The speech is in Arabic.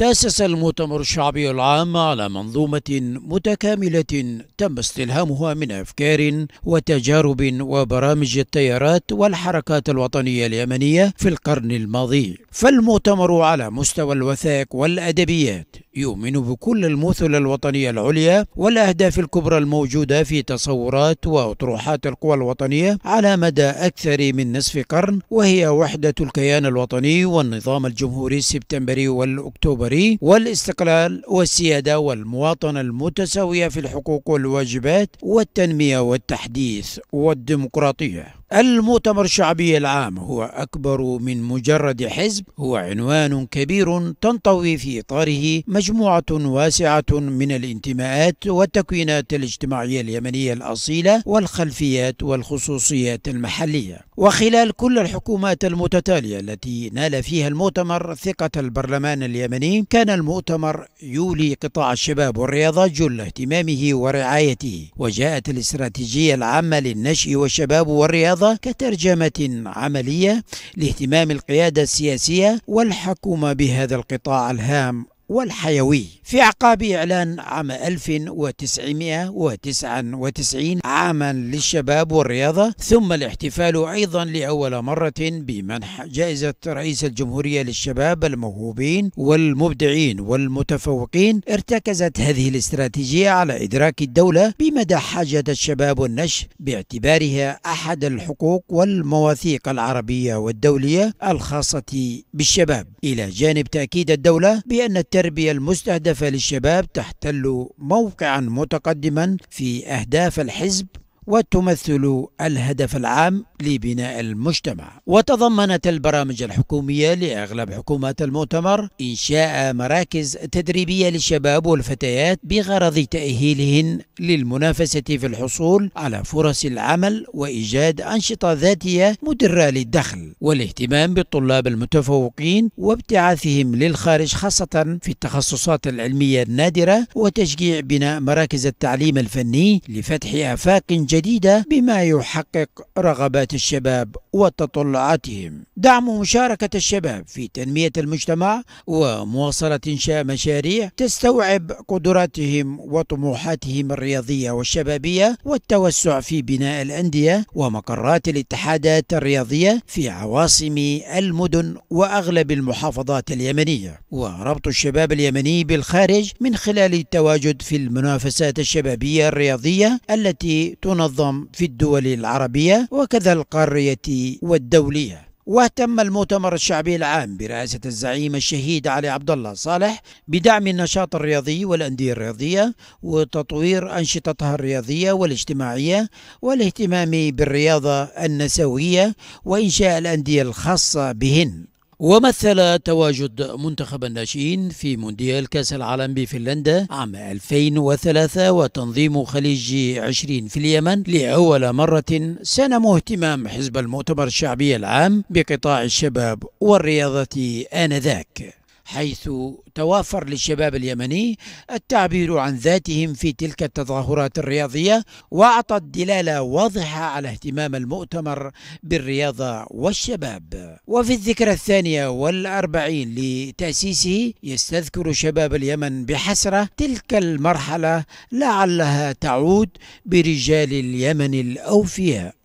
تأسس المؤتمر الشعبي العام على منظومة متكاملة تم استلهامها من أفكار وتجارب وبرامج التيارات والحركات الوطنية اليمنية في القرن الماضي فالمؤتمر على مستوى الوثائق والأدبيات يؤمن بكل المثل الوطنية العليا والأهداف الكبرى الموجودة في تصورات وأطروحات القوى الوطنية على مدى أكثر من نصف قرن وهي وحدة الكيان الوطني والنظام الجمهوري السبتمبري والأكتوبري والاستقلال والسيادة والمواطنة المتساوية في الحقوق والواجبات والتنمية والتحديث والديمقراطية المؤتمر الشعبي العام هو أكبر من مجرد حزب هو عنوان كبير تنطوي في إطاره مجموعة واسعة من الانتماءات والتكوينات الاجتماعية اليمنية الأصيلة والخلفيات والخصوصيات المحلية وخلال كل الحكومات المتتالية التي نال فيها المؤتمر ثقة البرلمان اليمني كان المؤتمر يولي قطاع الشباب والرياضة جل اهتمامه ورعايته وجاءت الاستراتيجية العامة للنشء والشباب والرياضة كترجمة عملية لاهتمام القيادة السياسية والحكومة بهذا القطاع الهام والحيوي في عقاب إعلان عام 1999 عاما للشباب والرياضة ثم الاحتفال أيضا لأول مرة بمنح جائزة رئيس الجمهورية للشباب الموهوبين والمبدعين والمتفوقين ارتكزت هذه الاستراتيجية على إدراك الدولة بمدى حاجة الشباب والنشء باعتبارها أحد الحقوق والمواثيق العربية والدولية الخاصة بالشباب إلى جانب تأكيد الدولة بأن التاريخ التربية المستهدفة للشباب تحتل موقعا متقدما في أهداف الحزب وتمثل الهدف العام لبناء المجتمع وتضمنت البرامج الحكومية لأغلب حكومات المؤتمر إنشاء مراكز تدريبية للشباب والفتيات بغرض تأهيلهن للمنافسة في الحصول على فرص العمل وإيجاد أنشطة ذاتية مدرة للدخل والاهتمام بالطلاب المتفوقين وابتعاثهم للخارج خاصة في التخصصات العلمية النادرة وتشجيع بناء مراكز التعليم الفني لفتح آفاق جديدة جديدة بما يحقق رغبات الشباب وتطلعاتهم دعم مشاركة الشباب في تنمية المجتمع ومواصلة إنشاء مشاريع تستوعب قدراتهم وطموحاتهم الرياضية والشبابية والتوسع في بناء الأندية ومقرات الاتحادات الرياضية في عواصم المدن وأغلب المحافظات اليمنية وربط الشباب اليمني بالخارج من خلال التواجد في المنافسات الشبابية الرياضية التي تنظم المنظم في الدول العربية وكذا القارية والدولية واهتم المؤتمر الشعبي العام برئاسة الزعيم الشهيد علي عبد الله صالح بدعم النشاط الرياضي والأندية الرياضية وتطوير أنشطتها الرياضية والاجتماعية والاهتمام بالرياضة النسوية وإنشاء الأندية الخاصة بهن ومثل تواجد منتخب الناشئين في مونديال كأس العالم بفنلندا عام 2003 وتنظيم خليج 20 في اليمن لأول مرة سنم اهتمام حزب المؤتمر الشعبي العام بقطاع الشباب والرياضة آنذاك حيث توافر للشباب اليمني التعبير عن ذاتهم في تلك التظاهرات الرياضية وأعطت دلالة واضحة على اهتمام المؤتمر بالرياضة والشباب وفي الذكرى الثانية والأربعين لتأسيسه يستذكر شباب اليمن بحسرة تلك المرحلة لعلها تعود برجال اليمن الأوفياء